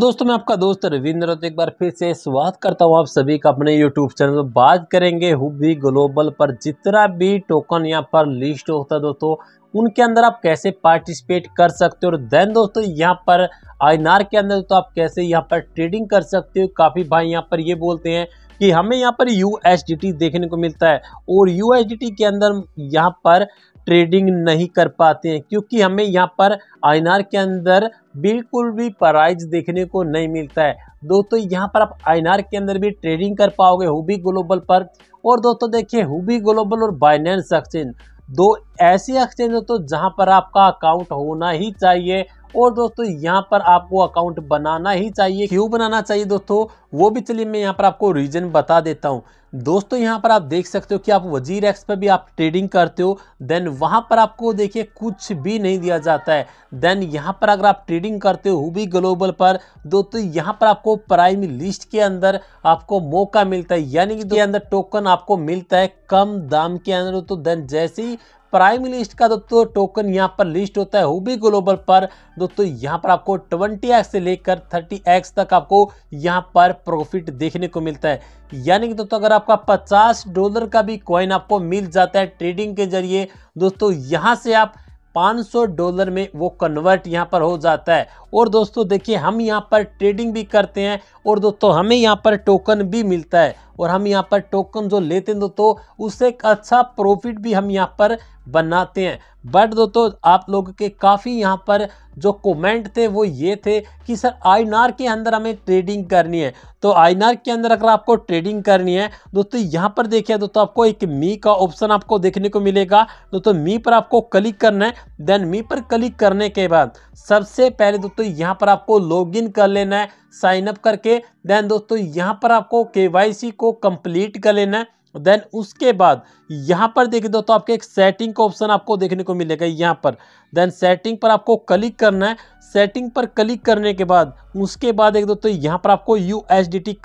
दोस्तों मैं आपका दोस्त रविंद्र तो एक बार फिर से स्वागत करता हूँ आप सभी का अपने यूट्यूब चैनल पर बात करेंगे हुबी ग्लोबल पर जितना भी टोकन यहाँ पर लिस्ट होता है दोस्तों उनके अंदर आप कैसे पार्टिसिपेट कर सकते हो और देन दोस्तों यहाँ पर आईनार के अंदर तो आप कैसे यहाँ पर ट्रेडिंग कर सकते हो काफ़ी भाई यहाँ पर ये बोलते हैं कि हमें यहाँ पर यू देखने को मिलता है और यू के अंदर यहाँ पर ट्रेडिंग नहीं कर पाते हैं क्योंकि हमें यहाँ पर आइनार के अंदर बिल्कुल भी प्राइज देखने को नहीं मिलता है दोस्तों यहाँ पर आप आइनार के अंदर भी ट्रेडिंग कर पाओगे हुबी ग्लोबल पर और दोस्तों देखिए हुबी ग्लोबल और बाइनेंस एक्सचेंज दो ऐसे एक्सचेंज दोस्तों जहाँ पर आपका अकाउंट होना ही चाहिए और दोस्तों यहाँ पर आपको अकाउंट बनाना ही चाहिए क्यों बनाना चाहिए दोस्तों वो भी चलिए मैं यहाँ पर आपको रीजन बता देता हूँ दोस्तों यहाँ पर आप देख सकते हो कि आप वजीर एक्स पर भी आप ट्रेडिंग करते हो देन वहाँ पर आपको देखिए कुछ भी नहीं दिया जाता है देन यहाँ पर अगर आप ट्रेडिंग करते हो भी ग्लोबल पर दोस्तों यहाँ पर आपको प्राइम लिस्ट के अंदर आपको मौका मिलता है यानी कि अंदर टोकन आपको मिलता है कम दाम के अंदर तो देन जैसे ही प्राइम लिस्ट का दोस्तों टोकन यहाँ पर लिस्ट होता है हुबी ग्लोबल पर दोस्तों यहाँ पर आपको 20x से लेकर 30x तक आपको यहाँ पर प्रॉफिट देखने को मिलता है यानी कि दोस्तों अगर आपका 50 डॉलर का भी कॉइन आपको मिल जाता है ट्रेडिंग के जरिए दोस्तों यहाँ से आप 500 डॉलर में वो कन्वर्ट यहाँ पर हो जाता है और दोस्तों देखिए हम यहाँ पर ट्रेडिंग भी करते हैं और दोस्तों हमें यहाँ पर टोकन भी मिलता है और हम यहाँ पर टोकन जो लेते हैं दोस्तों उससे एक अच्छा प्रॉफिट भी हम यहाँ पर बनाते हैं बट दोस्तों आप लोग के काफ़ी यहाँ पर जो कमेंट थे वो ये थे कि सर आई के अंदर हमें ट्रेडिंग करनी है तो आई के अंदर अगर आपको ट्रेडिंग करनी है दोस्तों यहाँ पर देखिए दोस्तों आपको एक मी का ऑप्शन आपको देखने को मिलेगा दोस्तों मी पर आपको क्लिक करना है देन मी पर क्लिक करने के बाद सबसे पहले दोस्तों यहाँ पर आपको लॉग कर लेना है साइन अप करके देन दोस्तों यहाँ पर आपको के को कंप्लीट कर लेना है देन उसके बाद यहाँ पर देखिए दोस्तों आपके एक सेटिंग का ऑप्शन आपको देखने को मिलेगा यहाँ पर देन सेटिंग पर आपको क्लिक करना है सेटिंग पर क्लिक करने के बाद उसके बाद एक दोस्तों यहाँ पर आपको यू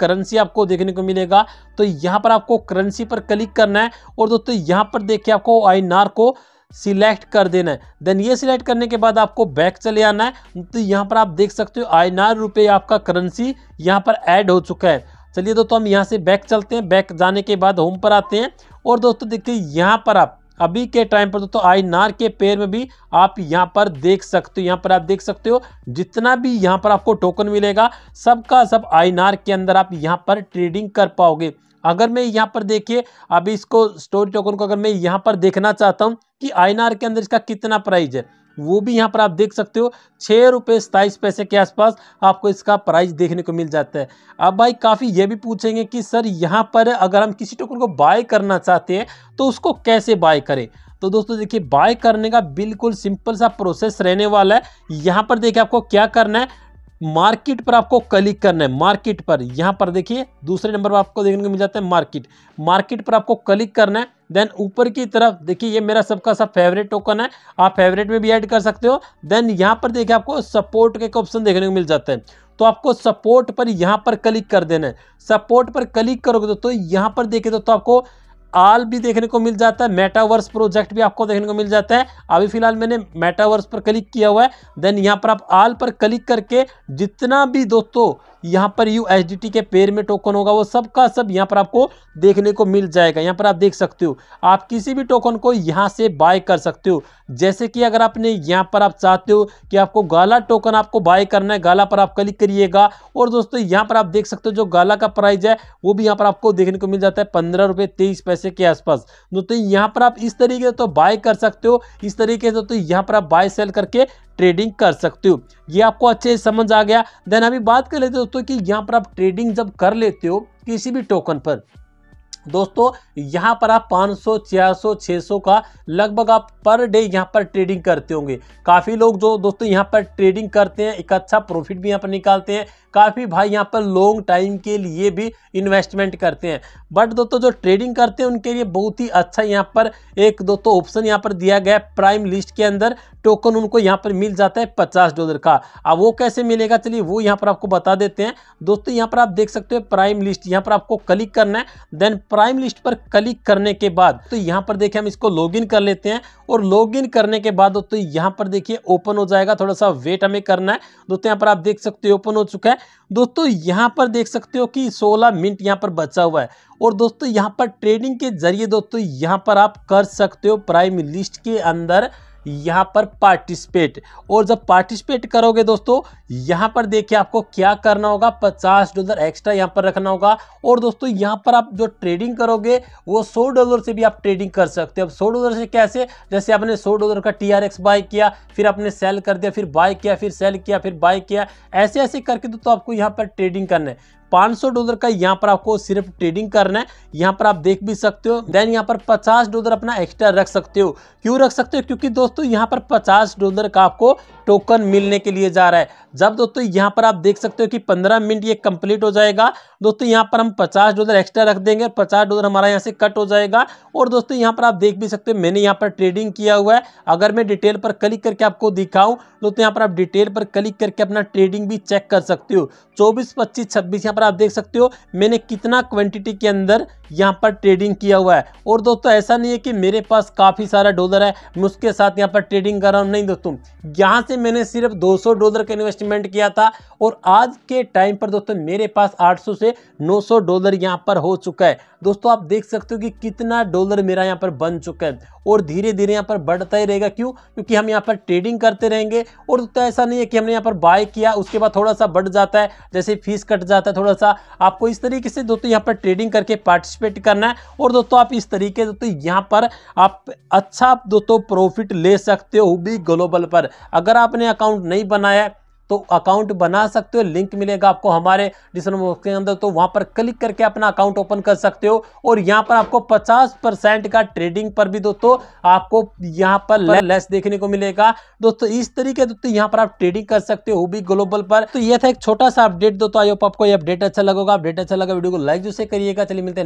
करेंसी आपको देखने को मिलेगा तो यहाँ पर आपको करेंसी पर क्लिक करना है और दोस्तों यहाँ पर देखिए आपको आई को सिलेक्ट कर देना है देन ये सिलेक्ट करने के बाद आपको बैक चले आना है तो यहाँ पर आप देख सकते हो आई नार रुपये आपका करेंसी यहाँ पर ऐड हो चुका है चलिए दोस्तों हम यहाँ से बैक चलते हैं बैक जाने के बाद होम पर आते हैं और दोस्तों देखिए यहाँ पर आप अभी के टाइम पर दोस्तों आई नार के पेयर में भी आप यहाँ पर देख सकते हो यहाँ पर आप देख सकते हो जितना भी यहाँ पर आपको टोकन मिलेगा सबका सब आई नार के अंदर आप यहाँ पर ट्रेडिंग कर पाओगे अगर मैं यहाँ पर देखिए अभी इसको स्टोरी टोकन को अगर मैं यहाँ पर देखना चाहता हूँ कि आई के अंदर इसका कितना प्राइज है वो भी यहाँ पर आप देख सकते हो छः रुपये सताईस पैसे के आसपास आपको इसका प्राइस देखने को मिल जाता है अब भाई काफ़ी ये भी पूछेंगे कि सर यहाँ पर अगर हम किसी टोकन को बाय करना चाहते हैं तो उसको कैसे बाय करें तो दोस्तों देखिए बाय करने का बिल्कुल सिंपल सा प्रोसेस रहने वाला है यहाँ पर देखिए आपको क्या करना है मार्केट पर आपको क्लिक करना है मार्केट पर यहाँ पर देखिए दूसरे नंबर पर आपको देखने को मिल जाता है मार्केट मार्केट पर आपको क्लिक करना है देन ऊपर की तरफ देखिए ये मेरा सबका सब फेवरेट टोकन है आप फेवरेट में भी ऐड कर सकते हो देन यहाँ पर देखिए आपको सपोर्ट का एक ऑप्शन देखने को मिल जाता है तो आपको सपोर्ट पर यहाँ पर क्लिक कर देना है सपोर्ट पर क्लिक करोगे तो, तो यहाँ पर देखे तो, तो आपको आल भी देखने को मिल जाता है मेटावर्स प्रोजेक्ट भी आपको देखने को मिल जाता है अभी फिलहाल मैंने मेटावर्स पर क्लिक किया हुआ है देन यहाँ पर आप आल पर क्लिक करके जितना भी दोस्तों यहाँ पर यू एस के पेयर में टोकन होगा वो सब का सब यहाँ पर आपको देखने को मिल जाएगा यहाँ पर आप देख सकते हो आप किसी भी टोकन को यहाँ से बाय कर सकते हो जैसे कि अगर आपने यहाँ पर आप चाहते हो कि आपको गाला टोकन आपको बाय करना है गाला पर आप क्लिक करिएगा और दोस्तों यहाँ पर आप देख सकते हो जो गाला का प्राइस है वो भी यहाँ पर आपको देखने को मिल जाता है पंद्रह रुपये तेईस पैसे पैसे के आसपास तो, तो यहाँ पर आप इस तरीके से तो बाय कर सकते हो इस तरीके से तो यहाँ पर आप बाय सेल करके ट्रेडिंग कर सकते हो ये आपको अच्छे से समझ आ गया देन अभी बात कर लेते दोस्तों कि यहाँ पर आप ट्रेडिंग जब कर लेते हो किसी भी टोकन पर दोस्तों यहाँ पर आप 500, 600, 600 का लगभग आप पर डे यहाँ पर ट्रेडिंग करते होंगे काफ़ी लोग जो दोस्तों यहाँ पर ट्रेडिंग करते हैं एक अच्छा प्रॉफिट भी यहाँ पर निकालते हैं काफ़ी भाई यहाँ पर लॉन्ग टाइम के लिए भी इन्वेस्टमेंट करते हैं बट दोस्तों जो ट्रेडिंग करते हैं उनके लिए बहुत ही अच्छा यहाँ पर एक दोस्तों ऑप्शन यहाँ पर दिया गया है प्राइम लिस्ट के अंदर टोकन उनको यहाँ पर मिल जाता है पचास डॉलर का अब वो कैसे मिलेगा चलिए वो यहाँ पर आपको बता देते हैं दोस्तों यहाँ पर आप देख सकते हो प्राइम लिस्ट यहाँ पर आपको क्लिक करना है देन प्राइम लिस्ट पर क्लिक करने के बाद तो यहाँ पर देखिए हम इसको लॉग कर लेते हैं और लॉग करने के बाद दोस्तों यहाँ पर देखिए ओपन हो जाएगा थोड़ा सा वेट हमें करना है दोस्तों यहाँ पर आप देख सकते हो ओपन हो चुका है दोस्तों यहाँ पर देख सकते हो कि 16 मिनट यहाँ पर बचा हुआ है और दोस्तों यहाँ पर ट्रेडिंग के जरिए दोस्तों यहाँ पर आप कर सकते हो प्राइम लिस्ट के अंदर यहाँ पर पार्टिसिपेट और जब पार्टिसिपेट करोगे दोस्तों यहाँ पर देखिए आपको क्या करना होगा पचास डॉलर एक्स्ट्रा यहाँ पर रखना होगा और दोस्तों यहाँ पर आप जो ट्रेडिंग करोगे वो सौ डॉलर से भी आप ट्रेडिंग कर सकते हो अब सौ डॉलर से कैसे जैसे आपने सौ डॉलर का टी आर एक्स बाय किया फिर आपने सेल कर दिया फिर बाय किया फिर सेल किया फिर बाय किया ऐसे ऐसे करके दोस्तों तो आपको यहाँ पर ट्रेडिंग करना है 500 डॉलर का यहाँ पर आपको सिर्फ ट्रेडिंग करना है यहाँ पर आप देख भी सकते हो देन यहाँ पर 50 डॉलर अपना एक्स्ट्रा रख सकते हो क्यों रख सकते हो क्योंकि दोस्तों यहाँ पर 50 डॉलर का आपको टोकन मिलने के लिए जा रहा है जब दोस्तों यहाँ पर आप देख सकते हो कि पंद्रह मिनट ये कंप्लीट हो जाएगा दोस्तों यहाँ पर हम पचास डॉलर एक्स्ट्रा रख देंगे और पचास डॉलर हमारा यहाँ से कट हो जाएगा और दोस्तों यहाँ पर आप देख भी सकते हो मैंने यहाँ पर ट्रेडिंग किया हुआ है अगर मैं डिटेल पर क्लिक करके आपको दिखाऊँ दोस्तों यहाँ पर आप डिटेल पर क्लिक करके अपना ट्रेडिंग भी चेक कर सकते हो चौबीस पच्चीस छब्बीस यहाँ पर आप देख सकते हो मैंने कितना क्वान्टिटी के अंदर यहाँ पर ट्रेडिंग किया हुआ है और दोस्तों ऐसा नहीं है कि मेरे पास काफ़ी सारा डॉलर है मैं उसके साथ यहाँ पर ट्रेडिंग कर रहा हूँ नहीं दोस्तों यहाँ से मैंने सिर्फ 200 डॉलर का इन्वेस्टमेंट किया था और आज के टाइम पर दोस्तों मेरे पास 800 से 900 डॉलर यहां पर हो चुका है दोस्तों आप देख सकते हो कि कितना डॉलर मेरा यहां पर बन चुका है और धीरे धीरे यहाँ पर बढ़ता ही रहेगा क्यों क्योंकि हम यहाँ पर ट्रेडिंग करते रहेंगे और तो ऐसा नहीं है कि हमने यहाँ पर बाय किया उसके बाद थोड़ा सा बढ़ जाता है जैसे फीस कट जाता है थोड़ा सा आपको इस तरीके से दोस्तों यहाँ पर ट्रेडिंग करके पार्टिसिपेट करना है और दोस्तों आप इस तरीके दोस्तों यहाँ पर आप अच्छा दोस्तों प्रॉफिट ले सकते हो भी ग्लोबल पर अगर आपने अकाउंट नहीं बनाया तो अकाउंट बना सकते हो लिंक मिलेगा आपको हमारे डिस्क्रिप्शन बॉक्स के अंदर तो वहां पर क्लिक करके अपना अकाउंट ओपन कर सकते हो और यहां पर आपको 50 परसेंट का ट्रेडिंग पर भी दोस्तों आपको यहां पर लेस देखने को मिलेगा दोस्तों इस तरीके दोस्तों यहां पर आप ट्रेडिंग कर सकते हो भी ग्लोबल पर तो यह था एक छोटा सा अपडेट दोस्तों आई होप आपको अपडेट अच्छा लगेगा अपडेट अच्छा लगा वीडियो अच्छा को लाइक जो करिएगा चलिए मिलते हैं